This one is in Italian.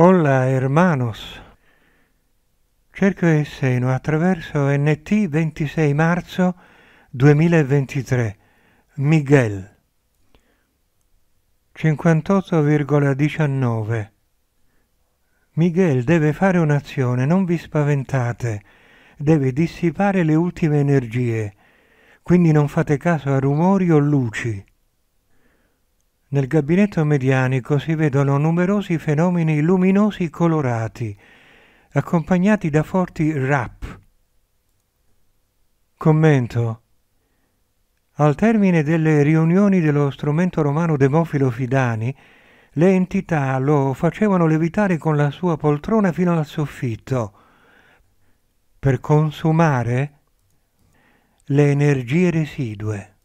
Hola hermanos. Cerco e Seno attraverso NT 26 marzo 2023. Miguel 58,19 Miguel deve fare un'azione, non vi spaventate, deve dissipare le ultime energie, quindi non fate caso a rumori o luci. Nel gabinetto medianico si vedono numerosi fenomeni luminosi colorati, accompagnati da forti rap. Commento. Al termine delle riunioni dello strumento romano Demofilo Fidani, le entità lo facevano levitare con la sua poltrona fino al soffitto per consumare le energie residue.